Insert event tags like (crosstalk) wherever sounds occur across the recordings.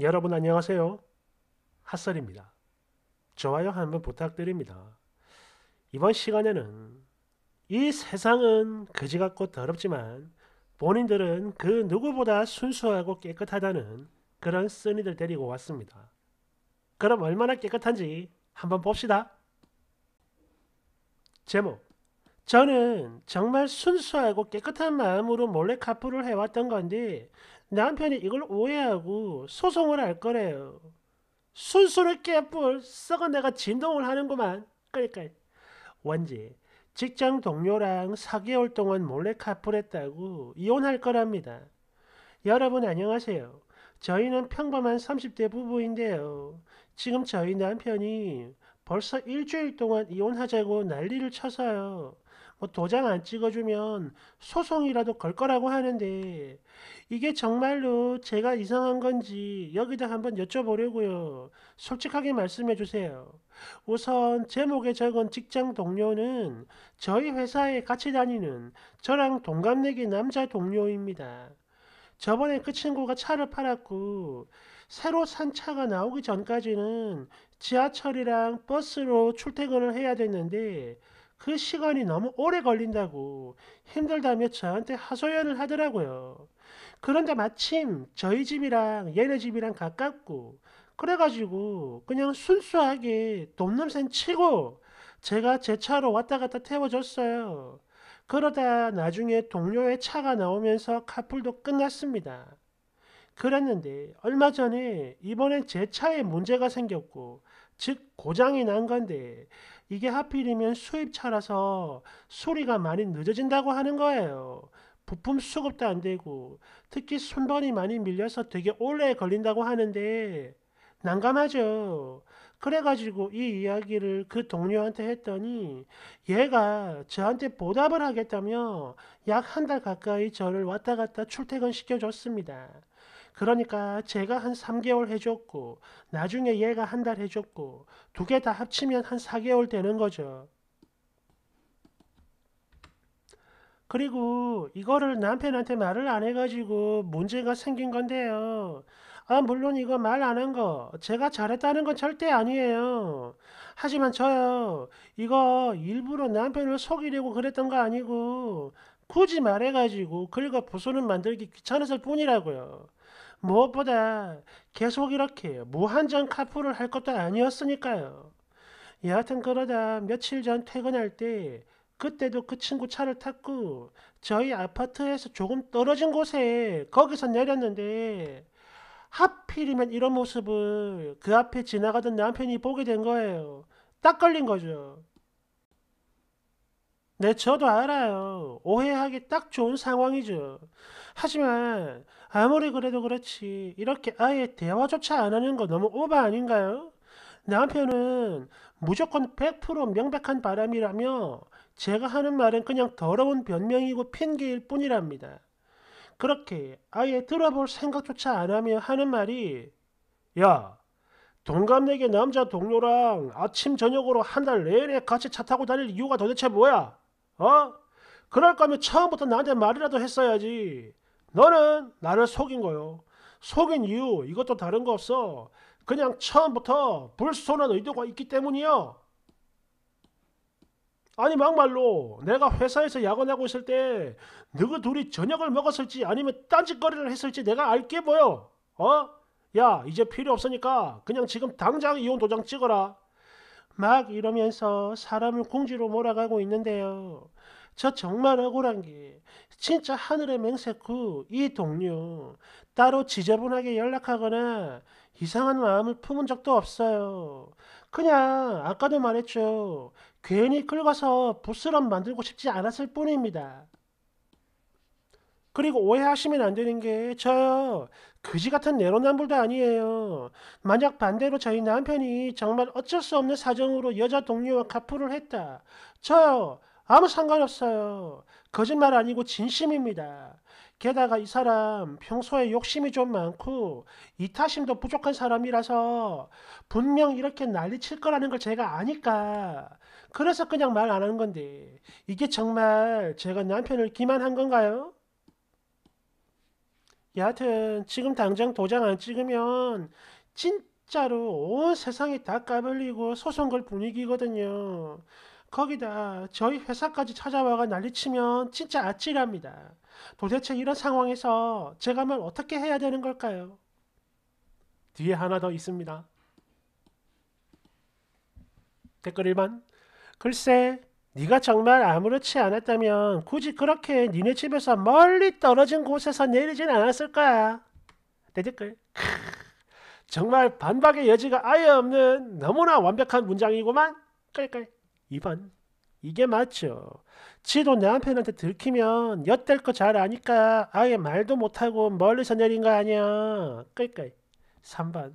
여러분 안녕하세요. 핫설입니다. 좋아요 한번 부탁드립니다. 이번 시간에는 이 세상은 거지 같고 더럽지만 본인들은 그 누구보다 순수하고 깨끗하다는 그런 쓴이들 데리고 왔습니다. 그럼 얼마나 깨끗한지 한번 봅시다. 제목 저는 정말 순수하고 깨끗한 마음으로 몰래 카풀을 해왔던 건데 남편이 이걸 오해하고 소송을 할 거래요. 순수를 깨뿔 썩은 내가 진동을 하는구만. 그러니까 원지 직장 동료랑 4개월 동안 몰래 카풀했다고 이혼할 거랍니다. 여러분 안녕하세요. 저희는 평범한 30대 부부인데요. 지금 저희 남편이 벌써 일주일 동안 이혼하자고 난리를 쳐서요. 뭐 도장 안 찍어주면 소송이라도 걸 거라고 하는데 이게 정말로 제가 이상한 건지 여기다 한번 여쭤보려고요. 솔직하게 말씀해 주세요. 우선 제목에 적은 직장 동료는 저희 회사에 같이 다니는 저랑 동갑내기 남자 동료입니다. 저번에 그 친구가 차를 팔았고 새로 산 차가 나오기 전까지는 지하철이랑 버스로 출퇴근을 해야 됐는데 그 시간이 너무 오래 걸린다고 힘들다며 저한테 하소연을 하더라고요. 그런데 마침 저희 집이랑 얘네 집이랑 가깝고 그래가지고 그냥 순수하게 돈냄새 치고 제가 제 차로 왔다 갔다 태워줬어요. 그러다 나중에 동료의 차가 나오면서 카풀도 끝났습니다. 그랬는데 얼마 전에 이번엔 제 차에 문제가 생겼고 즉 고장이 난 건데 이게 하필이면 수입차라서 수리가 많이 늦어진다고 하는 거예요. 부품 수급도 안 되고 특히 순번이 많이 밀려서 되게 오래 걸린다고 하는데 난감하죠. 그래가지고 이 이야기를 그 동료한테 했더니 얘가 저한테 보답을 하겠다며 약 한 달 가까이 저를 왔다 갔다 출퇴근 시켜줬습니다. 그러니까 제가 한 3개월 해줬고 나중에 얘가 한 달 해줬고 두 개 다 합치면 한 4개월 되는 거죠. 그리고 이거를 남편한테 말을 안 해가지고 문제가 생긴 건데요. 아, 물론 이거 말 안 한 거, 제가 잘했다는 건 절대 아니에요. 하지만 저요, 이거 일부러 남편을 속이려고 그랬던 거 아니고, 굳이 말해가지고 긁어 부수는 만들기 귀찮았을 뿐이라고요. 무엇보다 계속 이렇게 무한정 카풀을 할 것도 아니었으니까요. 여하튼 그러다 며칠 전 퇴근할 때 그때도 그 친구 차를 탔고 저희 아파트에서 조금 떨어진 곳에 거기서 내렸는데 하필이면 이런 모습을 그 앞에 지나가던 남편이 보게 된 거예요. 딱 걸린 거죠. 네, 저도 알아요. 오해하기 딱 좋은 상황이죠. 하지만 아무리 그래도 그렇지 이렇게 아예 대화조차 안 하는 거 너무 오바 아닌가요? 남편은 무조건 100% 명백한 바람이라며 제가 하는 말은 그냥 더러운 변명이고 핑계일 뿐이랍니다. 그렇게 아예 들어볼 생각조차 안 하며 하는 말이 야 동갑내기 남자 동료랑 아침 저녁으로 한 달 내내 같이 차 타고 다닐 이유가 도대체 뭐야? 어? 그럴 거면 처음부터 나한테 말이라도 했어야지. 너는 나를 속인 거요. 속인 이유 이것도 다른 거 없어. 그냥 처음부터 불손한 의도가 있기 때문이요. 아니 막말로 내가 회사에서 야근하고 있을 때 너희 둘이 저녁을 먹었을지 아니면 딴짓거리를 했을지 내가 알게 뭐여. 어? 야 이제 필요 없으니까 그냥 지금 당장 이혼 도장 찍어라. 막 이러면서 사람을 공지로 몰아가고 있는데요. 저 정말 억울한 게 진짜 하늘의 맹세쿠 이 동료 따로 지저분하게 연락하거나 이상한 마음을 품은 적도 없어요. 그냥 아까도 말했죠. 괜히 긁어서 부스럼 만들고 싶지 않았을 뿐입니다. 그리고 오해하시면 안 되는 게저 그지 같은 내로남불도 아니에요. 만약 반대로 저희 남편이 정말 어쩔 수 없는 사정으로 여자 동료와 카풀을 했다. 저요. 아무 상관없어요. 거짓말 아니고 진심입니다. 게다가 이 사람 평소에 욕심이 좀 많고 이타심도 부족한 사람이라서 분명 이렇게 난리 칠 거라는 걸 제가 아니까 그래서 그냥 말 안 하는 건데 이게 정말 제가 남편을 기만한 건가요? 여하튼 지금 당장 도장 안 찍으면 진짜로 온 세상이 다 까불리고 소송 걸 분위기거든요. 거기다 저희 회사까지 찾아와가 난리치면 진짜 아찔합니다. 도대체 이런 상황에서 제가 뭘 어떻게 해야 되는 걸까요? 뒤에 하나 더 있습니다. 댓글 1번 글쎄 네가 정말 아무렇지 않았다면 굳이 그렇게 니네 집에서 멀리 떨어진 곳에서 내리진 않았을 거야. 내 댓글. 크, 정말 반박의 여지가 아예 없는 너무나 완벽한 문장이구만. 끌끌. 2번. 이게 맞죠. 지도 남편한테 들키면 엿될 거 잘 아니까 아예 말도 못하고 멀리서 내린 거 아니야. 끌끌. 3번.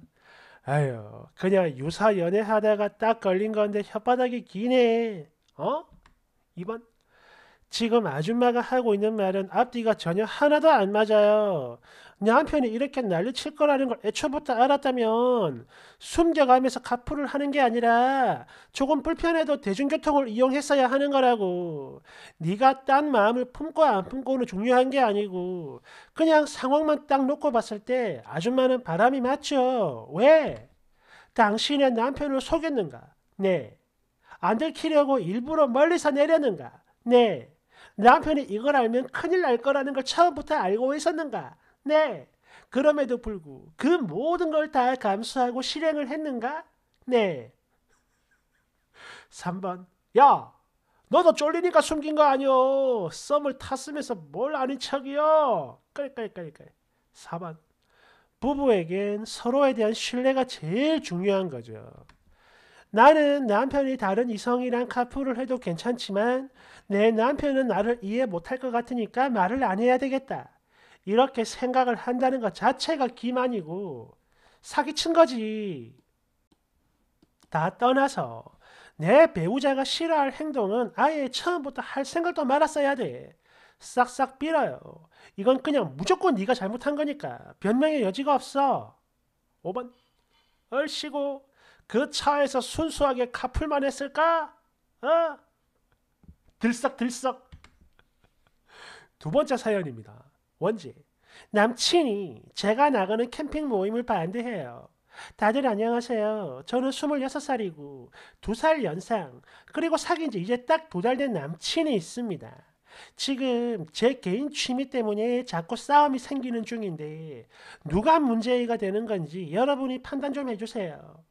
아유, 그냥 유사 연애하다가 딱 걸린 건데 혓바닥이 기네. 어? 2번 지금 아줌마가 하고 있는 말은 앞뒤가 전혀 하나도 안 맞아요. 남편이 이렇게 난리칠 거라는 걸 애초부터 알았다면 숨겨가면서 카풀을 하는 게 아니라 조금 불편해도 대중교통을 이용했어야 하는 거라고 네가 딴 마음을 품고 안 품고는 중요한 게 아니고 그냥 상황만 딱 놓고 봤을 때 아줌마는 바람이 맞죠. 왜? 당신의 남편을 속였는가? 네. 안 들키려고 일부러 멀리서 내려는가? 네. 남편이 이걸 알면 큰일 날 거라는 걸 처음부터 알고 있었는가? 네. 그럼에도 불구 그 모든 걸 다 감수하고 실행을 했는가? 네. 3번 야 너도 쫄리니까 숨긴 거 아니오. 썸을 탔으면서 뭘 아닌 척이요. 깔깔깔깔. 4번 부부에겐 서로에 대한 신뢰가 제일 중요한 거죠. 나는 남편이 다른 이성이랑 카풀을 해도 괜찮지만 내 남편은 나를 이해 못할 것 같으니까 말을 안 해야 되겠다. 이렇게 생각을 한다는 것 자체가 기만이고 사기친 거지. 다 떠나서 내 배우자가 싫어할 행동은 아예 처음부터 할 생각도 말았어야 돼. 싹싹 빌어요. 이건 그냥 무조건 네가 잘못한 거니까 변명의 여지가 없어. 5번 얼씨고 그 차에서 순수하게 카풀만 했을까? 어? 들썩들썩. 두 번째 사연입니다. 원지. 남친이 제가 나가는 캠핑 모임을 반대해요. 다들 안녕하세요. 저는 26살이고 두 살 연상 그리고 사귄 지 이제 딱 두 달 된 남친이 있습니다. 지금 제 개인 취미 때문에 자꾸 싸움이 생기는 중인데 누가 문제가 되는 건지 여러분이 판단 좀 해주세요.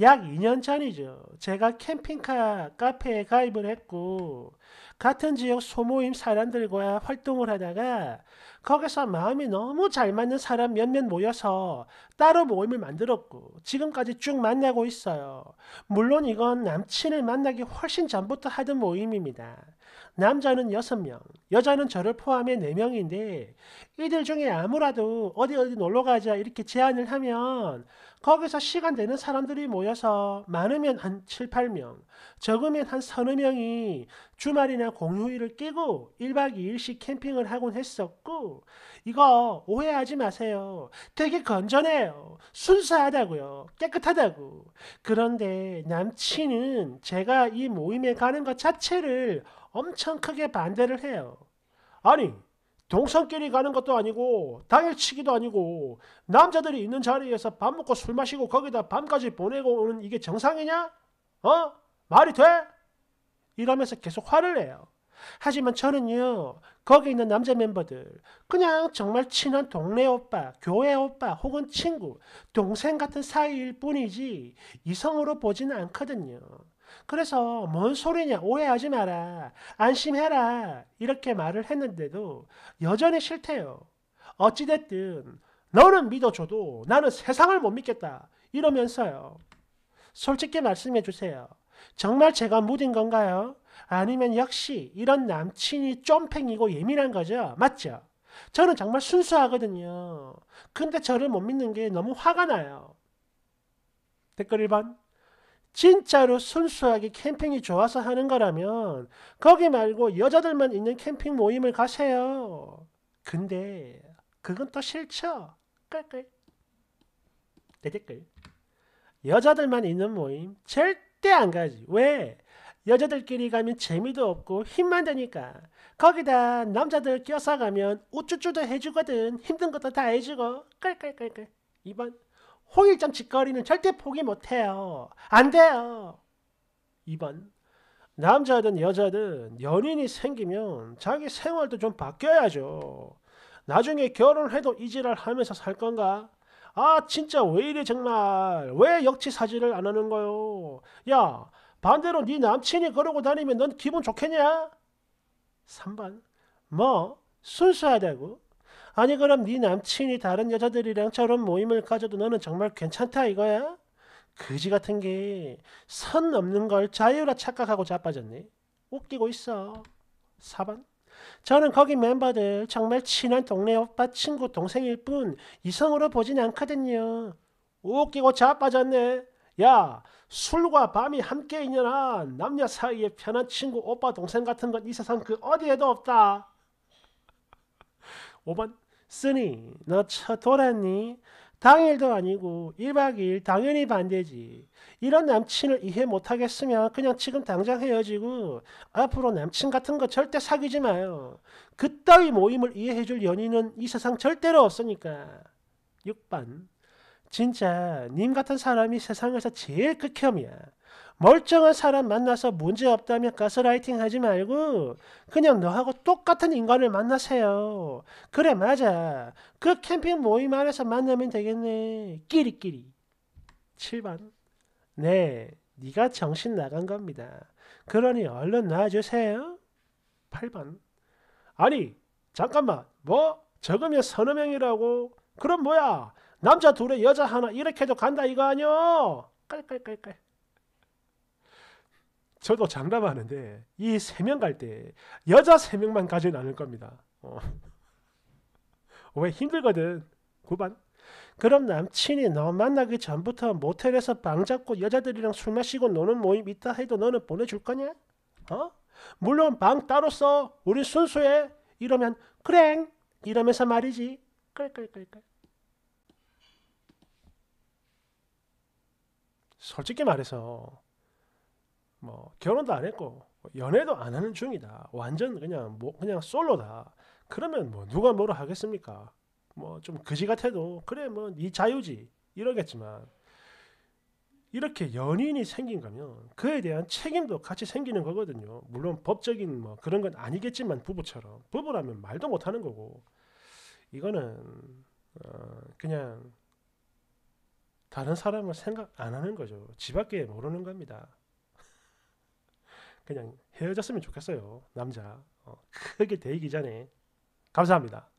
약 2년 전이죠. 제가 캠핑카 카페에 가입을 했고 같은 지역 소모임 사람들과 활동을 하다가 거기서 마음이 너무 잘 맞는 사람 몇몇 모여서 따로 모임을 만들었고 지금까지 쭉 만나고 있어요. 물론 이건 남친을 만나기 훨씬 전부터 하던 모임입니다. 남자는 6명, 여자는 저를 포함해 4명인데 이들 중에 아무라도 어디 어디 놀러 가자 이렇게 제안을 하면 거기서 시간 되는 사람들이 모여서 많으면 한 7, 8명, 적으면 한 서너 명이 주말이나 공휴일을 끼고 1박 2일씩 캠핑을 하곤 했었고 이거 오해하지 마세요. 되게 건전해요. 순수하다고요. 깨끗하다고. 그런데 남친은 제가 이 모임에 가는 것 자체를 엄청 크게 반대를 해요. 아니 동성끼리 가는 것도 아니고 당일치기도 아니고 남자들이 있는 자리에서 밥 먹고 술 마시고 거기다 밤까지 보내고 오는 이게 정상이냐? 어? 말이 돼? 이러면서 계속 화를 내요. 하지만 저는요. 거기 있는 남자 멤버들 그냥 정말 친한 동네 오빠, 교회 오빠 혹은 친구, 동생 같은 사이일 뿐이지 이성으로 보지는 않거든요. 그래서 뭔 소리냐 오해하지 마라 안심해라 이렇게 말을 했는데도 여전히 싫대요. 어찌됐든 너는 믿어줘도 나는 세상을 못 믿겠다 이러면서요. 솔직히 말씀해 주세요. 정말 제가 무딘 건가요? 아니면 역시 이런 남친이 쫌팽이고 예민한 거죠? 맞죠? 저는 정말 순수하거든요. 근데 저를 못 믿는 게 너무 화가 나요. 댓글 1번 진짜로 순수하게 캠핑이 좋아서 하는 거라면 거기 말고 여자들만 있는 캠핑 모임을 가세요. 근데 그건 또 싫죠. 끌끌. 내 네, 댓글. 여자들만 있는 모임 절대 안 가지. 왜? 여자들끼리 가면 재미도 없고 힘만 드니까 거기다 남자들 껴서 가면 우쭈쭈도 해주거든 힘든 것도 다 해주고 끌끌끌끌 2번 호일장 짓거리는 절대 포기 못해요. 안 돼요. 2번 남자든 여자든 연인이 생기면 자기 생활도 좀 바뀌어야죠. 나중에 결혼해도 이지랄 하면서 살 건가? 아 진짜 왜 이래 정말 왜 역치사지를 안 하는 거요? 야 반대로 네 남친이 그러고 다니면 넌 기분 좋겠냐? 3번 뭐 순수하다고 아니 그럼 네 남친이 다른 여자들이랑 저런 모임을 가져도 너는 정말 괜찮다 이거야? 그지 같은 게 선 넘는 걸 자유라 착각하고 자빠졌네. 웃기고 있어. 4번 저는 거기 멤버들 정말 친한 동네 오빠 친구 동생일 뿐 이성으로 보진 않거든요. 웃기고 자빠졌네. 야 술과 밤이 함께 있는 나 남녀 사이에 편한 친구 오빠 동생 같은 건 이 세상 그 어디에도 없다. 5번 쓰니 너 돌았니? 당일도 아니고 1박 2일 당연히 반대지. 이런 남친을 이해 못하겠으면 그냥 지금 당장 헤어지고 앞으로 남친 같은 거 절대 사귀지 마요. 그따위 모임을 이해해줄 연인은 이 세상 절대로 없으니까. 6번 진짜 님 같은 사람이 세상에서 제일 극혐이야. 멀쩡한 사람 만나서 문제 없다면 가스라이팅 하지 말고 그냥 너하고 똑같은 인간을 만나세요. 그래 맞아. 그 캠핑 모임 안에서 만나면 되겠네. 끼리끼리. 7번. 네. 네가 정신 나간 겁니다. 그러니 얼른 놔주세요. 8번. 아니 잠깐만 뭐? 적으면 서너 명이라고? 그럼 뭐야? 남자 둘에 여자 하나 이렇게도 간다 이거 아니오? 깔깔깔깔. 저도 장담하는데 이 세 명 갈 때 여자 세 명만 가진 않을 겁니다. 어. (laughs) 왜 힘들거든. 9반. 그럼 남친이 너 만나기 전부터 모텔에서 방 잡고 여자들이랑 술 마시고 노는 모임 있다 해도 너는 보내줄 거냐? 어? 물론 방 따로 써. 우리 순수해. 이러면 그래. 이러면서 말이지. 끌끌끌끌. 솔직히 말해서 뭐 결혼도 안 했고 연애도 안 하는 중이다. 완전 그냥 뭐 그냥 솔로다. 그러면 뭐 누가 뭐로 하겠습니까? 뭐좀 그지 같아도 그래 뭐네 자유지 이러겠지만 이렇게 연인이 생긴거면 그에 대한 책임도 같이 생기는 거거든요. 물론 법적인 뭐 그런 건 아니겠지만 부부처럼 부부라면 말도 못 하는 거고 이거는 어 그냥 다른 사람을 생각 안 하는 거죠. 지 밖에 모르는 겁니다. 그냥 헤어졌으면 좋겠어요. 남자. 어, 크게 데이기 전에. 감사합니다.